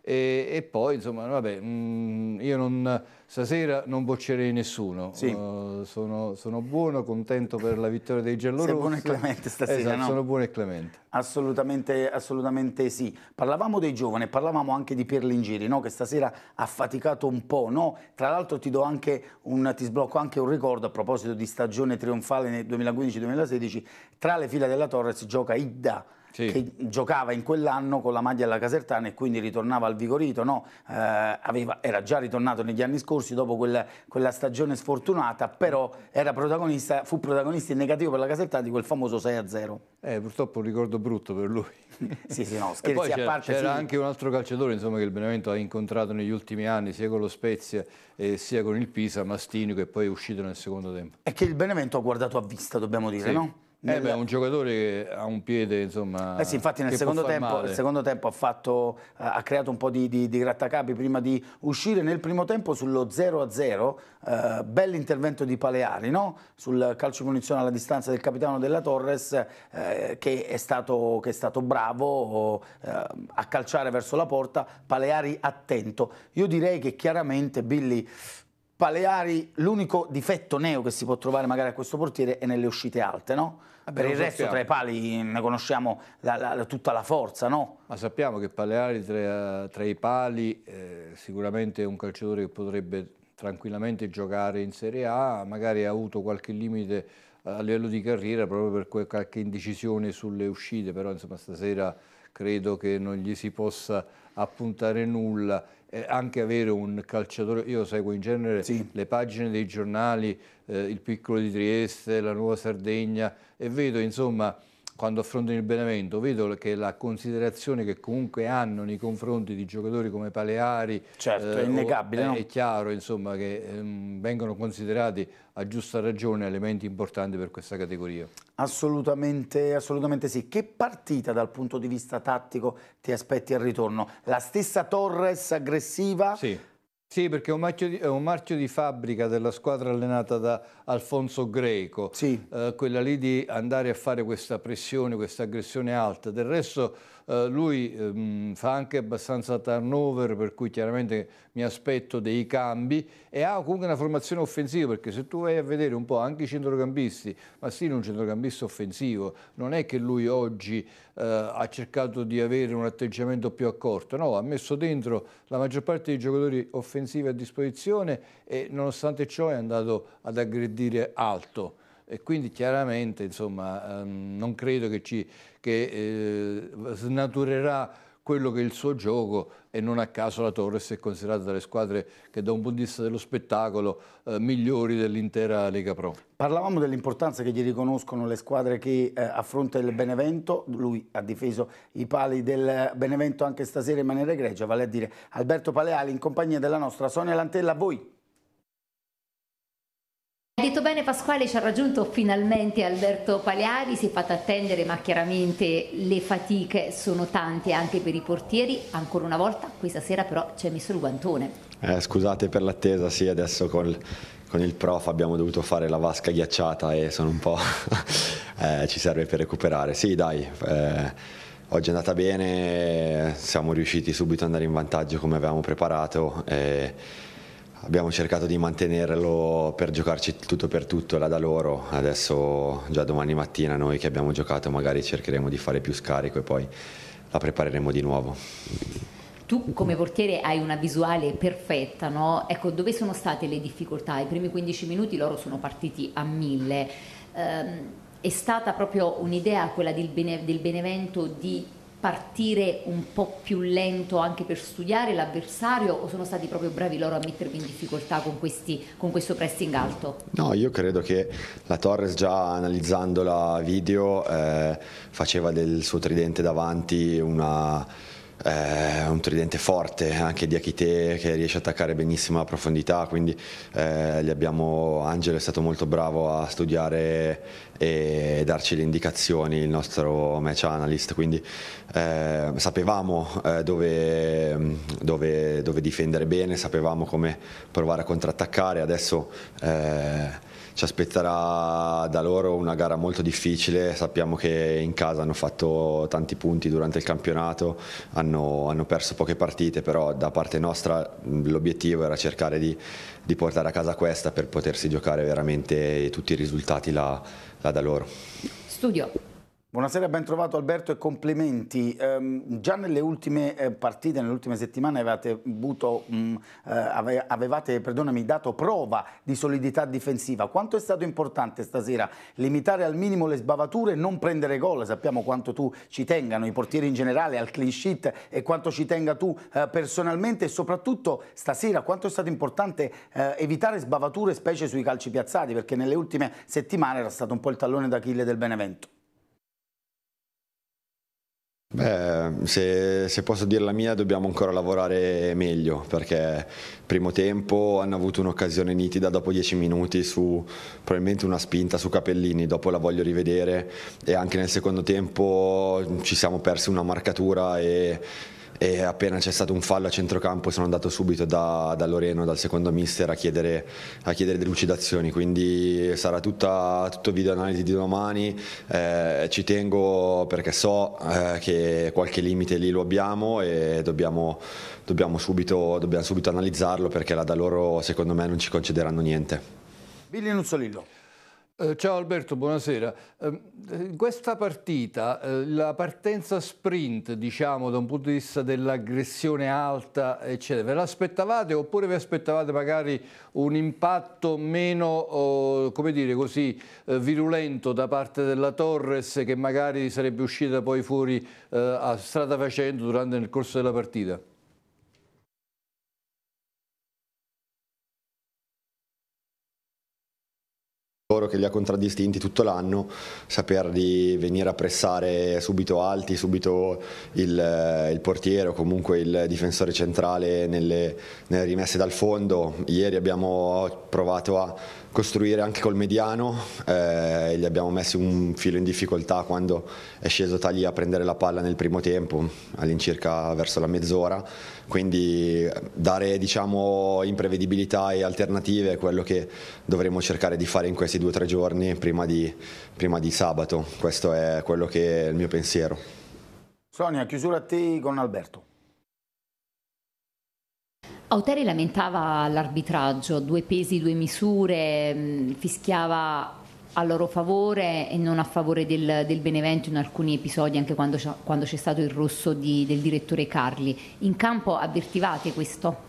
e, e poi insomma vabbè mh, mm, io non, stasera non boccerei nessuno sì. uh, sono, sono, buono, contento per la vittoria dei giallorossi sono buono e clemente stasera esatto, no? sono buono e clemente assolutamente, assolutamente sì parlavamo dei giovani, parlavamo anche di Pierlingeri no? che stasera ha faticato un po' no? tra l'altro ti, un, ti sblocco anche un ricordo a proposito di stagione trionfale nel 2015-2016 tra le fila della Torres gioca Idda sì. che giocava in quell'anno con la maglia alla Casertana e quindi ritornava al Vigorito, no? eh, aveva, era già ritornato negli anni scorsi dopo quella, quella stagione sfortunata, però protagonista, fu protagonista in negativo per la Casertana di quel famoso 6-0. Eh, purtroppo un ricordo brutto per lui. sì, sì, no, scherzi a parte. C'era sì. anche un altro calciatore insomma, che il Benevento ha incontrato negli ultimi anni, sia con lo Spezia eh, sia con il Pisa, Mastini, che poi è uscito nel secondo tempo. E che il Benevento ha guardato a vista, dobbiamo dire, sì. no? Nella... Eh beh, un giocatore che ha un piede, insomma. Eh sì, infatti nel secondo tempo, secondo tempo ha, fatto, eh, ha, creato un po' di, di, di, grattacapi prima di uscire nel primo tempo sullo 0-0. Eh, intervento di Paleari, no? Sul calcio di punizione alla distanza del capitano della Torres, eh, che, è stato, che, è stato, bravo eh, a calciare verso la porta. Paleari attento. Io direi che chiaramente Billy Paleari, l'unico difetto neo che si può trovare magari a questo portiere è nelle uscite alte, no? Vabbè, per il resto sappiamo. tra i pali ne conosciamo la, la, tutta la forza, no? Ma sappiamo che Paleari tra, tra i pali eh, sicuramente è un calciatore che potrebbe tranquillamente giocare in Serie A, magari ha avuto qualche limite a livello di carriera proprio per qualche indecisione sulle uscite, però insomma stasera credo che non gli si possa a puntare nulla, eh, anche avere un calciatore, io seguo in genere sì. le pagine dei giornali, eh, il piccolo di Trieste, la Nuova Sardegna e vedo insomma quando affrontano il Benevento, vedo che la considerazione che comunque hanno nei confronti di giocatori come Paleari certo, eh, è innegabile, o, no? è chiaro insomma, che ehm, vengono considerati a giusta ragione elementi importanti per questa categoria. Assolutamente, assolutamente sì. Che partita dal punto di vista tattico ti aspetti al ritorno? La stessa Torres aggressiva? Sì sì, perché è un, di, è un, marchio di fabbrica della squadra allenata da Alfonso Greco, sì. eh, quella lì di andare a fare questa pressione, questa aggressione alta. Del resto eh, lui um, fa anche abbastanza turnover, per cui chiaramente mi aspetto dei cambi e ha comunque una formazione offensiva, perché se tu vai a vedere un po' anche i centrocampisti, Massino è un centrocampista offensivo, non è che lui oggi uh, ha cercato di avere un atteggiamento più accorto, no, ha messo dentro la maggior parte dei giocatori offensivi a disposizione e nonostante ciò è andato ad aggredire alto. E quindi chiaramente insomma, ehm, non credo che, ci, che eh, snaturerà quello che è il suo gioco e non a caso la Torres è considerata dalle squadre che da un punto di vista dello spettacolo eh, migliori dell'intera Lega Pro. Parlavamo dell'importanza che gli riconoscono le squadre che eh, affronta il Benevento, lui ha difeso i pali del Benevento anche stasera in maniera egregia, vale a dire Alberto Paleali in compagnia della nostra Sonia Lantella, a voi detto bene Pasquale, ci ha raggiunto finalmente Alberto Pagliari, si è fatto attendere ma chiaramente le fatiche sono tante anche per i portieri, ancora una volta questa sera però ci è messo il guantone. Eh, scusate per l'attesa, sì adesso col, con il prof abbiamo dovuto fare la vasca ghiacciata e sono un po'... eh, ci serve per recuperare, sì dai... Eh, oggi è andata bene, siamo riusciti subito ad andare in vantaggio come avevamo preparato. E abbiamo cercato di mantenerlo per giocarci tutto per tutto là da loro, adesso già domani mattina noi che abbiamo giocato magari cercheremo di fare più scarico e poi la prepareremo di nuovo. Tu come portiere hai una visuale perfetta, no? Ecco, dove sono state le difficoltà? I primi 15 minuti loro sono partiti a mille. Ehm, è stata proprio un'idea quella del, Bene, del Benevento di partire un po' più lento anche per studiare l'avversario o sono stati proprio bravi loro a mettervi in difficoltà con, questi, con questo pressing alto? No, io credo che la Torres già analizzando la video eh, faceva del suo tridente davanti una eh, un tridente forte anche di Akite che riesce a attaccare benissimo la profondità, quindi eh, abbiamo, Angelo è stato molto bravo a studiare e darci le indicazioni, il nostro match analyst, quindi eh, sapevamo eh, dove, dove, dove, difendere bene, sapevamo come provare a contrattaccare, adesso eh, ci aspetterà da loro una gara molto difficile, sappiamo che in casa hanno fatto tanti punti durante il campionato, hanno, hanno perso poche partite, però da parte nostra l'obiettivo era cercare di, di, portare a casa questa per potersi giocare veramente tutti i risultati là, là da loro. Studio. Buonasera, ben trovato Alberto e complimenti. Eh, già nelle ultime eh, partite, nelle ultime settimane avevate, avuto, mh, mm, eh, avevate dato prova di solidità difensiva. Quanto è stato importante stasera limitare al minimo le sbavature e non prendere gol? Sappiamo quanto tu ci tengano i portieri in generale al clean sheet e quanto ci tenga tu eh, personalmente e soprattutto stasera quanto è stato importante eh, evitare sbavature specie sui calci piazzati perché nelle ultime settimane era stato un po' il tallone d'Achille del Benevento. Beh, se, se, posso dire la mia, dobbiamo ancora lavorare meglio perché primo tempo hanno avuto un'occasione nitida dopo 10 minuti su probabilmente una spinta su Capellini, dopo la voglio rivedere e anche nel secondo tempo ci siamo persi una marcatura e e appena c'è stato un fallo a centrocampo sono andato subito da, da Loreno, dal secondo mister, a chiedere, a chiedere delucidazioni, quindi sarà tutta, tutto video analisi di domani, eh, ci tengo perché so eh, che qualche limite lì lo abbiamo e dobbiamo, dobbiamo, subito, dobbiamo subito analizzarlo perché là da loro secondo me non ci concederanno niente. Billy Nuzzolillo. Eh, ciao Alberto, buonasera. Ehm, in questa partita eh, la partenza sprint, diciamo, da un punto di vista dell'aggressione alta, eccetera, ve l'aspettavate oppure vi aspettavate magari un impatto meno, come dire così, eh, virulento da parte della Torres che magari sarebbe uscita poi fuori a strada facendo durante il corso della partita? loro che li ha contraddistinti tutto l'anno, saper di venire a pressare subito alti, subito il, eh, il portiere o comunque il difensore centrale nelle, nelle rimesse dal fondo. Ieri abbiamo provato a costruire anche col mediano, eh, gli abbiamo messo un filo in difficoltà quando è sceso Tagli a prendere la palla nel primo tempo, all'incirca verso la mezz'ora, quindi dare diciamo, imprevedibilità e alternative è quello che dovremo cercare di fare in questi due o tre giorni prima di, prima di sabato, questo è quello che è il mio pensiero. Sonia, chiusura a te con Alberto. Auteri lamentava l'arbitraggio, due pesi, due misure, mm, fischiava a loro favore e non a favore del, del Benevento in alcuni episodi, anche quando, quando c'è stato il rosso di, del direttore Carli. In campo avvertivate questo?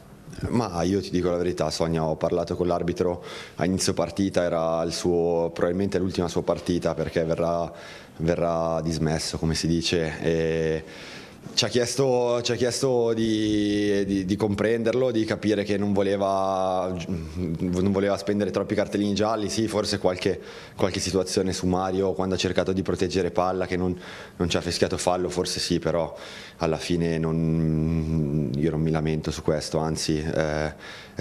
Ma io ti dico la verità, Sonia, ho parlato con l'arbitro a inizio partita, era il suo, probabilmente l'ultima sua partita perché verrà, verrà dismesso, come si dice. E ci ha chiesto, ci ha chiesto di, di, di, comprenderlo, di capire che non voleva, non voleva, spendere troppi cartellini gialli, sì, forse qualche, qualche, situazione su Mario quando ha cercato di proteggere palla che non, non ci ha fischiato fallo, forse sì, però alla fine non, io non mi lamento su questo, anzi eh,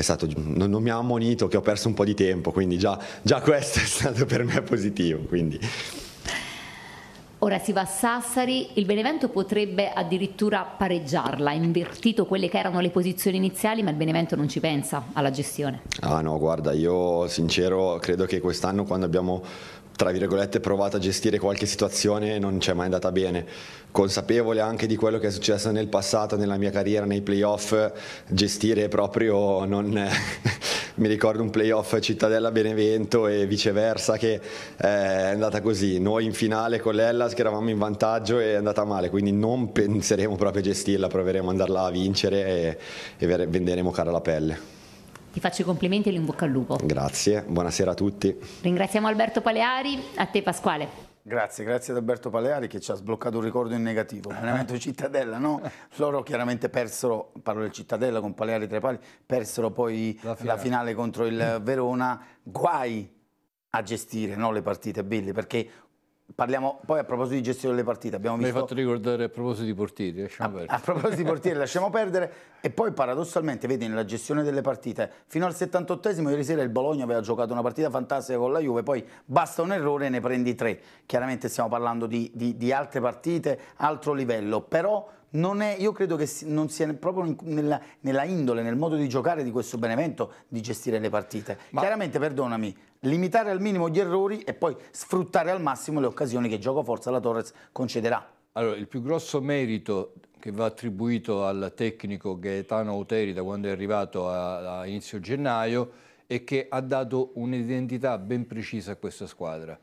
stato, non, non, mi ha ammonito che ho perso un po' di tempo, quindi già, già questo è stato per me positivo. Quindi. Ora si va a Sassari, il Benevento potrebbe addirittura pareggiarla, ha invertito quelle che erano le posizioni iniziali, ma il Benevento non ci pensa alla gestione. Ah no, guarda, io sincero credo che quest'anno quando abbiamo tra virgolette provato a gestire qualche situazione e non ci è mai andata bene. Consapevole anche di quello che è successo nel passato, nella mia carriera, nei playoff, gestire proprio non... mi ricordo un playoff Cittadella Benevento e viceversa che eh, è andata così. Noi in finale con l'Ellas che eravamo in vantaggio è andata male, quindi non penseremo proprio a gestirla, proveremo ad andarla a vincere e, e venderemo cara la pelle. Ti faccio i complimenti e in bocca al lupo. Grazie, buonasera a tutti. Ringraziamo Alberto Paleari, a te Pasquale. Grazie, grazie ad Alberto Paleari che ci ha sbloccato un ricordo in negativo. Allenamento Cittadella, no? Loro chiaramente persero, parlo del Cittadella con Paleari tra i pali, persero poi la finale, la finale contro il Verona. Guai a gestire no, le partite, Billy, perché Parliamo poi a proposito di gestione delle partite. Abbiamo visto... Mi hai fatto ricordare a proposito di portieri, lasciamo a, perdere. A proposito di portieri, lasciamo perdere. E poi paradossalmente, vedi, nella gestione delle partite, fino al 78esimo ieri sera il Bologna aveva giocato una partita fantastica con la Juve, poi basta un errore e ne prendi tre. Chiaramente stiamo parlando di, di, di altre partite, altro livello, però... È, io credo che non sia proprio nella, nella, indole, nel modo di giocare di questo Benevento di gestire le partite. Ma Chiaramente, perdonami, limitare al minimo gli errori e poi sfruttare al massimo le occasioni che gioco forza la Torres concederà. Allora, il più grosso merito che va attribuito al tecnico Gaetano Uteri da quando è arrivato a, a inizio gennaio è che ha dato un'identità ben precisa a questa squadra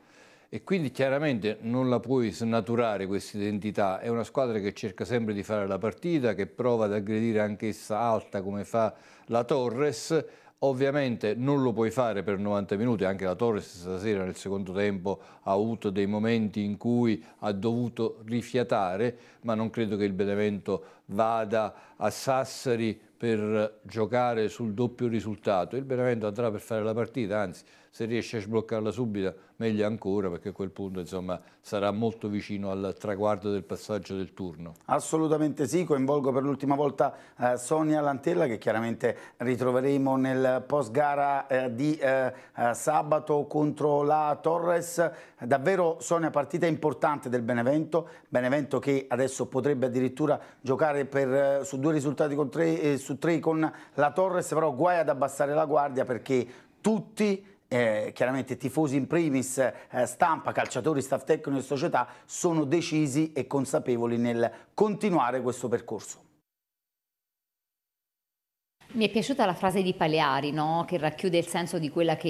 e quindi chiaramente non la puoi snaturare questa identità, è una squadra che cerca sempre di fare la partita, che prova ad aggredire anch'essa alta come fa la Torres Ovviamente non lo puoi fare per 90 minuti, anche la Torres stasera nel secondo tempo ha avuto dei momenti in cui ha dovuto rifiatare, ma non credo che il Benevento vada a Sassari per giocare sul doppio risultato. Il Benevento andrà per fare la partita, anzi se riesce a sbloccarla subito meglio ancora perché a quel punto insomma, sarà molto vicino al traguardo del passaggio del turno. Assolutamente sì, coinvolgo per l'ultima volta eh, Sonia Lantella che chiaramente ritroveremo nel post gara eh, di eh, eh, sabato contro la Torres. Davvero Sonia partita importante del Benevento, Benevento che adesso potrebbe addirittura giocare per, eh, su due risultati con tre, eh, su tre con la Torres, però guai ad abbassare la guardia perché tutti eh, chiaramente tifosi in primis, eh, stampa, calciatori, staff tecnico e società sono decisi e consapevoli nel continuare questo percorso. Mi è piaciuta la frase di Paleari, no? che racchiude il senso di quella che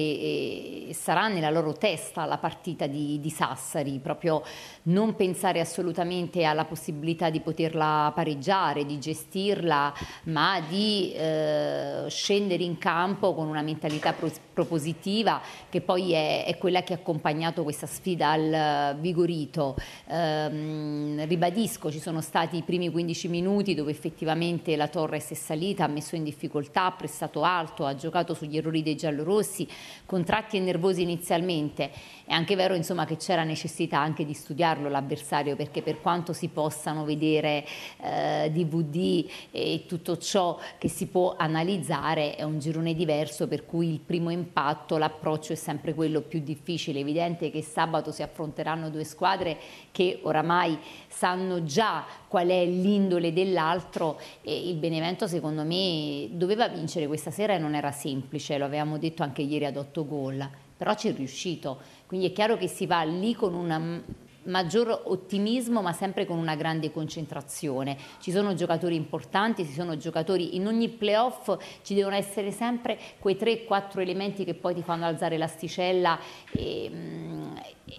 eh, sarà nella loro testa la partita di, di, Sassari, proprio non pensare assolutamente alla possibilità di poterla pareggiare, di gestirla, ma di eh, scendere in campo con una mentalità pro, propositiva che poi è, è, quella che ha accompagnato questa sfida al Vigorito. Eh, ribadisco, ci sono stati i primi 15 minuti dove effettivamente la Torres è salita, ha messo in difficoltà difficoltà, ha prestato alto, ha giocato sugli errori dei giallorossi, contratti e nervosi inizialmente. È anche vero insomma, che c'era necessità anche di studiarlo l'avversario perché per quanto si possano vedere eh, DVD e tutto ciò che si può analizzare è un girone diverso per cui il primo impatto, l'approccio è sempre quello più difficile. È evidente che sabato si affronteranno due squadre che oramai sanno già qual è l'indole dell'altro e il Benevento secondo me dovrebbe doveva vincere questa sera e non era semplice, lo avevamo detto anche ieri ad 8 gol, però ci è riuscito, quindi è chiaro che si va lì con un maggior ottimismo ma sempre con una grande concentrazione ci sono giocatori importanti ci sono giocatori in ogni playoff ci devono essere sempre quei 3-4 elementi che poi ti fanno alzare l'asticella e, mm,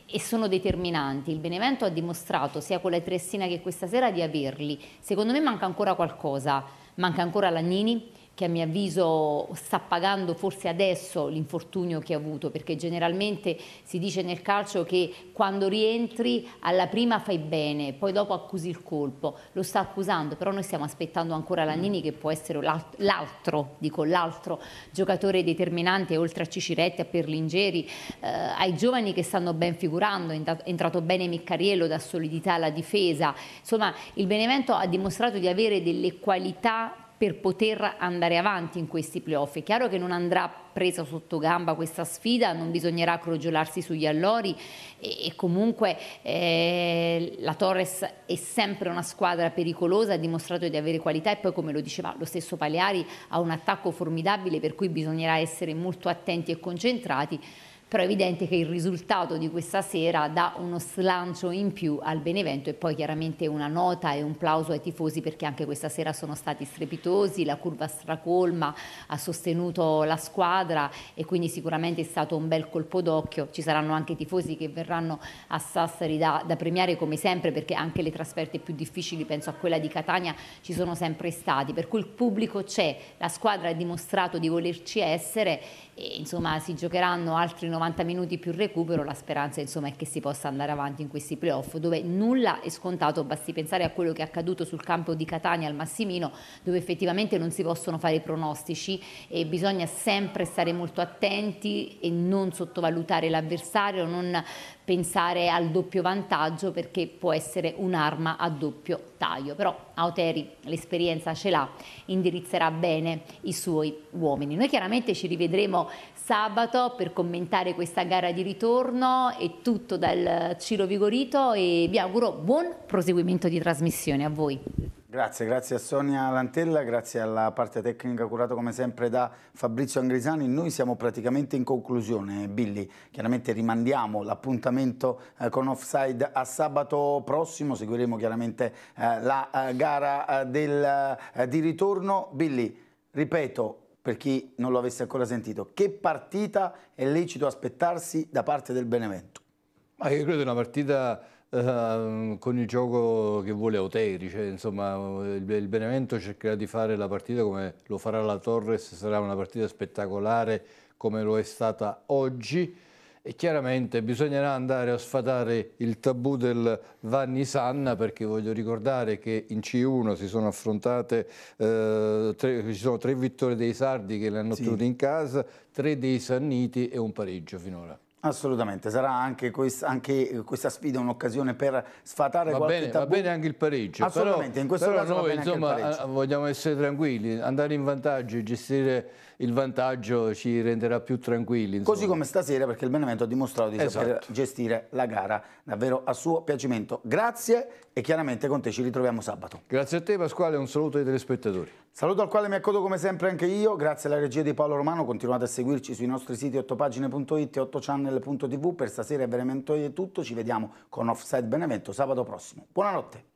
e sono determinanti il Benevento ha dimostrato sia con la Triestina che questa sera di averli secondo me manca ancora qualcosa manca ancora Lagnini che a mio avviso sta pagando forse adesso l'infortunio che ha avuto, perché generalmente si dice nel calcio che quando rientri alla prima fai bene, poi dopo accusi il colpo, lo sta accusando, però noi stiamo aspettando ancora mm. Lannini che può essere l'altro, dico l'altro giocatore determinante oltre a Ciciretti, a Perlingeri, eh, ai giovani che stanno ben figurando, è entrato bene Miccariello da solidità alla difesa, insomma il Benevento ha dimostrato di avere delle qualità per poter andare avanti in questi playoff. È chiaro che non andrà presa sotto gamba questa sfida, non bisognerà crogiolarsi sugli allori e, e comunque eh, la Torres è sempre una squadra pericolosa, ha dimostrato di avere qualità e poi come lo diceva lo stesso Paleari ha un attacco formidabile per cui bisognerà essere molto attenti e concentrati però è evidente che il risultato di questa sera dà uno slancio in più al Benevento e poi chiaramente una nota e un plauso ai tifosi perché anche questa sera sono stati strepitosi, la curva stracolma ha sostenuto la squadra e quindi sicuramente è stato un bel colpo d'occhio, ci saranno anche i tifosi che verranno a Sassari da, da premiare come sempre perché anche le trasferte più difficili, penso a quella di Catania, ci sono sempre stati, per cui il pubblico c'è, la squadra ha dimostrato di volerci essere e insomma si giocheranno altri 90 90 minuti più recupero, la speranza insomma, è che si possa andare avanti in questi playoff dove nulla è scontato, basti pensare a quello che è accaduto sul campo di Catania al Massimino dove effettivamente non si possono fare pronostici e bisogna sempre stare molto attenti e non sottovalutare l'avversario, non pensare al doppio vantaggio perché può essere un'arma a doppio taglio, però Auteri l'esperienza ce l'ha, indirizzerà bene i suoi uomini. Noi chiaramente ci rivedremo sabato per commentare questa gara di ritorno. È tutto dal Ciro Vigorito e vi auguro buon proseguimento di trasmissione a voi. Grazie, grazie a Sonia Lantella, grazie alla parte tecnica curata come sempre da Fabrizio Angrisani. Noi siamo praticamente in conclusione, Billy. Chiaramente rimandiamo l'appuntamento eh, con Offside a sabato prossimo, seguiremo chiaramente eh, la eh, gara eh, del, eh, di ritorno. Billy, ripeto, per chi non lo avesse ancora sentito, che partita è lecito aspettarsi da parte del Benevento? Ma io credo una partita eh, con il gioco che vuole Auteri, cioè, insomma il, il Benevento cercherà di fare la partita come lo farà la Torres, sarà una partita spettacolare come lo è stata oggi e chiaramente bisognerà andare a sfatare il tabù del Vanni Sanna perché voglio ricordare che in C1 si sono affrontate eh, tre, ci sono tre vittorie dei Sardi che le hanno ottenute sì. in casa, tre dei Sanniti e un pareggio finora. Assolutamente, sarà anche, questa, anche questa sfida un'occasione per sfatare va qualche bene, tabù. Va bene anche il pareggio. Assolutamente, però, in questo però caso noi, insomma, eh, vogliamo essere tranquilli, andare in vantaggio e gestire il vantaggio ci renderà più tranquilli. Insomma. Così come stasera perché il Benevento ha dimostrato di esatto. saper gestire la gara davvero a suo piacimento. Grazie e chiaramente con te ci ritroviamo sabato. Grazie a te Pasquale, un saluto ai telespettatori. Saluto al quale mi accodo come sempre anche io, grazie alla regia di Paolo Romano, continuate a seguirci sui nostri siti 8pagine.it e 8channel.tv, per stasera è veramente tutto, ci vediamo con Offside Benevento sabato prossimo. Buonanotte.